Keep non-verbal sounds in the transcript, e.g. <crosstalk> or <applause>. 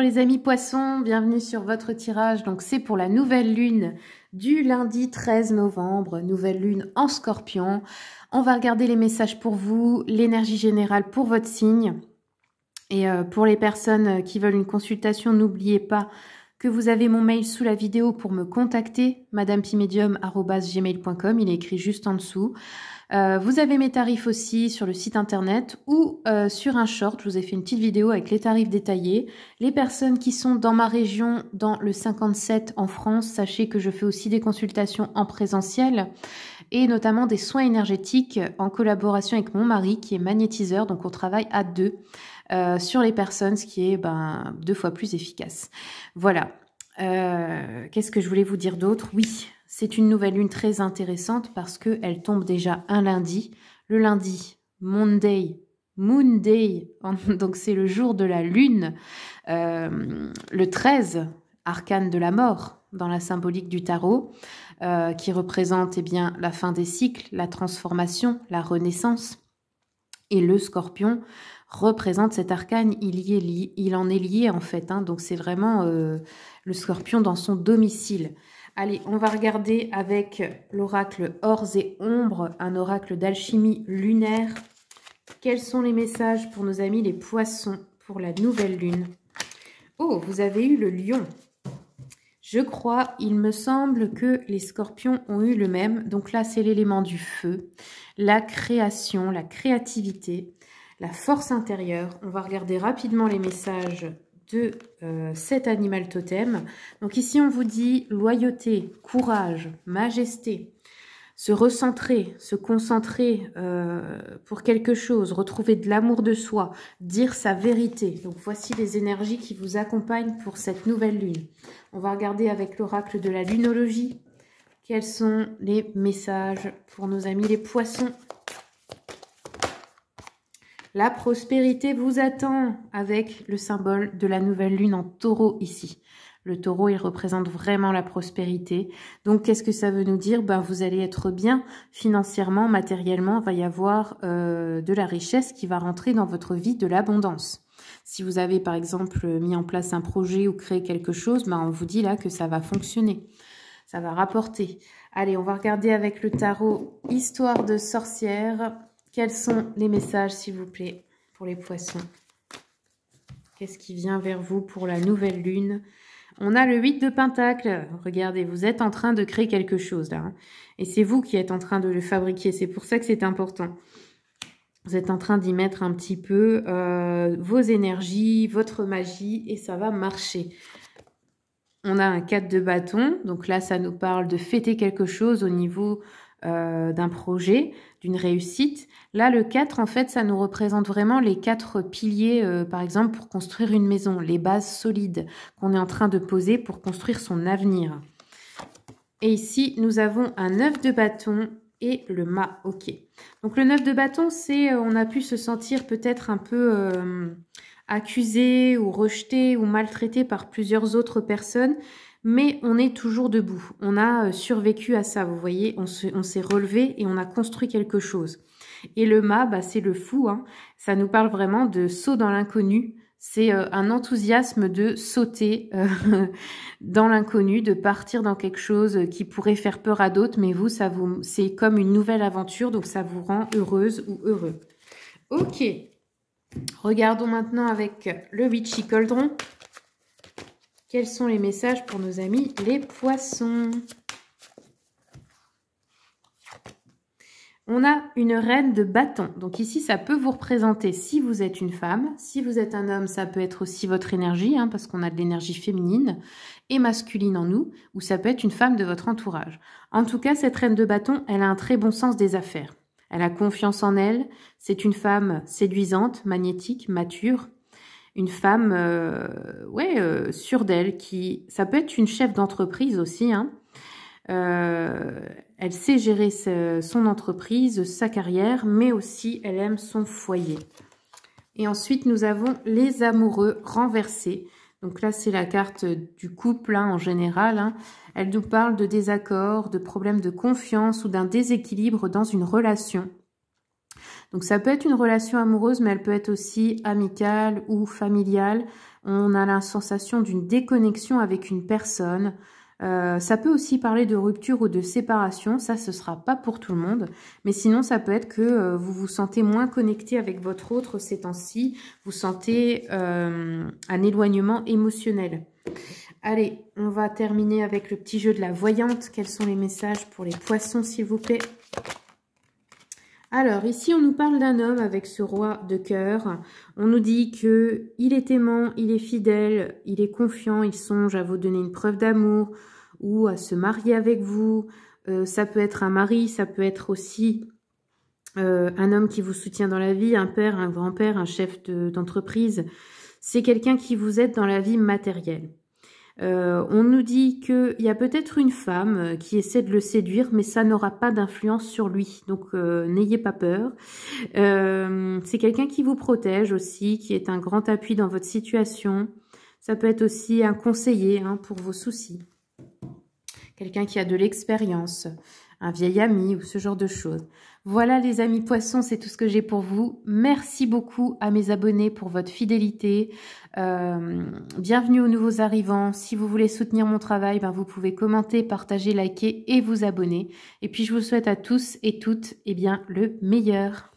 les amis poissons, bienvenue sur votre tirage. Donc c'est pour la nouvelle lune du lundi 13 novembre, nouvelle lune en scorpion. On va regarder les messages pour vous, l'énergie générale pour votre signe. Et euh, pour les personnes qui veulent une consultation, n'oubliez pas que vous avez mon mail sous la vidéo pour me contacter, madamepimedium.com, il est écrit juste en dessous. Euh, vous avez mes tarifs aussi sur le site internet ou euh, sur un short. Je vous ai fait une petite vidéo avec les tarifs détaillés. Les personnes qui sont dans ma région, dans le 57 en France, sachez que je fais aussi des consultations en présentiel et notamment des soins énergétiques en collaboration avec mon mari qui est magnétiseur. Donc on travaille à deux. Euh, sur les personnes, ce qui est ben, deux fois plus efficace. Voilà. Euh, qu'est-ce que je voulais vous dire d'autre Oui, c'est une nouvelle lune très intéressante parce qu'elle tombe déjà un lundi. Le lundi, Monday, Monday, <laughs> donc c'est le jour de la lune, euh, le 13, arcane de la mort dans la symbolique du tarot, qui représente eh bien, la fin des cycles, la transformation, la renaissance. Et le scorpion représente cet arcane, il, y est il en est lié en fait. Hein. donc c'est vraiment euh, le scorpion dans son domicile. Allez, on va regarder avec l'oracle Ors et ombre, un oracle d'alchimie lunaire. Quels sont les messages pour nos amis les poissons pour la nouvelle lune Oh, vous avez eu le lion. Je crois, il me semble que les scorpions ont eu le même. Donc là, c'est l'élément du feu, la création, la créativité, la force intérieure. On va regarder rapidement les messages de euh, cet animal totem. Donc ici, on vous dit loyauté, courage, majesté, se recentrer, se concentrer euh, pour quelque chose, retrouver de l'amour de soi, dire sa vérité. Donc voici les énergies qui vous accompagnent pour cette nouvelle lune. On va regarder avec l'oracle de la lunologie quels sont les messages pour nos amis les poissons. La prospérité vous attend avec le symbole de la nouvelle lune en taureau ici. Le taureau, il représente vraiment la prospérité. Donc, qu'est-ce que ça veut nous dire ben, Vous allez être bien financièrement, matériellement, il va y avoir euh, de la richesse qui va rentrer dans votre vie, de l'abondance. Si vous avez par exemple mis en place un projet ou créé quelque chose, ben, on vous dit là que ça va fonctionner, ça va rapporter. Allez, on va regarder avec le tarot Histoire de sorcière. Quels sont les messages, s'il vous plaît, pour les poissons Qu'est-ce qui vient vers vous pour la nouvelle lune on a le 8 de Pentacle. Regardez, vous êtes en train de créer quelque chose là. Hein. Et c'est vous qui êtes en train de le fabriquer. C'est pour ça que c'est important. Vous êtes en train d'y mettre un petit peu euh, vos énergies, votre magie, et ça va marcher. On a un 4 de bâton. Donc là, ça nous parle de fêter quelque chose au niveau euh, d'un projet, d'une réussite. Là, le 4, en fait, ça nous représente vraiment les quatre piliers, euh, par exemple, pour construire une maison, les bases solides qu'on est en train de poser pour construire son avenir. Et ici, nous avons un œuf de bâton et le mât. Ok. Donc le 9 de bâton, c'est euh, on a pu se sentir peut-être un peu accusé ou rejeté ou maltraité par plusieurs autres personnes mais on est toujours debout. On a euh, survécu à ça, vous voyez, on s'est relevé et on a construit quelque chose. Et le mât, bah, c'est le fou, hein. ça nous parle vraiment de saut dans l'inconnu, c'est euh, un enthousiasme de sauter euh, <laughs> dans l'inconnu, de partir dans quelque chose qui pourrait faire peur à d'autres, mais vous, ça vous, c'est comme une nouvelle aventure, donc ça vous rend heureuse ou heureux. Ok, regardons maintenant avec le witchy cauldron. Quels sont les messages pour nos amis les poissons On a une reine de bâton. Donc ici, ça peut vous représenter si vous êtes une femme. Si vous êtes un homme, ça peut être aussi votre énergie, hein, parce qu'on a de l'énergie féminine et masculine en nous, ou ça peut être une femme de votre entourage. En tout cas, cette reine de bâton, elle a un très bon sens des affaires. Elle a confiance en elle, c'est une femme séduisante, magnétique, mature, une femme euh, ouais, euh, sûre d'elle, qui ça peut être une chef d'entreprise aussi. Hein. Euh, elle sait gérer son entreprise, sa carrière, mais aussi elle aime son foyer. Et ensuite, nous avons les amoureux renversés. Donc là, c'est la carte du couple hein, en général. Hein. Elle nous parle de désaccords, de problèmes de confiance ou d'un déséquilibre dans une relation. Donc ça peut être une relation amoureuse, mais elle peut être aussi amicale ou familiale. On a la sensation d'une déconnexion avec une personne. Euh, ça peut aussi parler de rupture ou de séparation, ça ce sera pas pour tout le monde, mais sinon ça peut être que euh, vous vous sentez moins connecté avec votre autre ces temps-ci, vous sentez euh, un éloignement émotionnel. Allez, on va terminer avec le petit jeu de la voyante. Quels sont les messages pour les poissons s'il vous plaît alors ici on nous parle d'un homme avec ce roi de cœur. On nous dit que il est aimant, il est fidèle, il est confiant, il songe à vous donner une preuve d'amour ou à se marier avec vous. Euh, ça peut être un mari, ça peut être aussi euh, un homme qui vous soutient dans la vie, un père, un grand-père, un chef d'entreprise. C'est quelqu'un qui vous aide dans la vie matérielle. Euh, on nous dit qu'il y a peut-être une femme euh, qui essaie de le séduire, mais ça n'aura pas d'influence sur lui. Donc euh, n'ayez pas peur. c'est quelqu'un qui vous protège aussi, qui est un grand appui dans votre situation. Ça peut être aussi un conseiller hein, pour vos soucis. Quelqu'un qui a de l'expérience un vieil ami ou ce genre de choses. Voilà les amis poissons, c'est tout ce que j'ai pour vous. Merci beaucoup à mes abonnés pour votre fidélité. Euh, bienvenue aux nouveaux arrivants. Si vous voulez soutenir mon travail, ben, vous pouvez commenter, partager, liker et vous abonner. Et puis je vous souhaite à tous et toutes eh bien, le meilleur.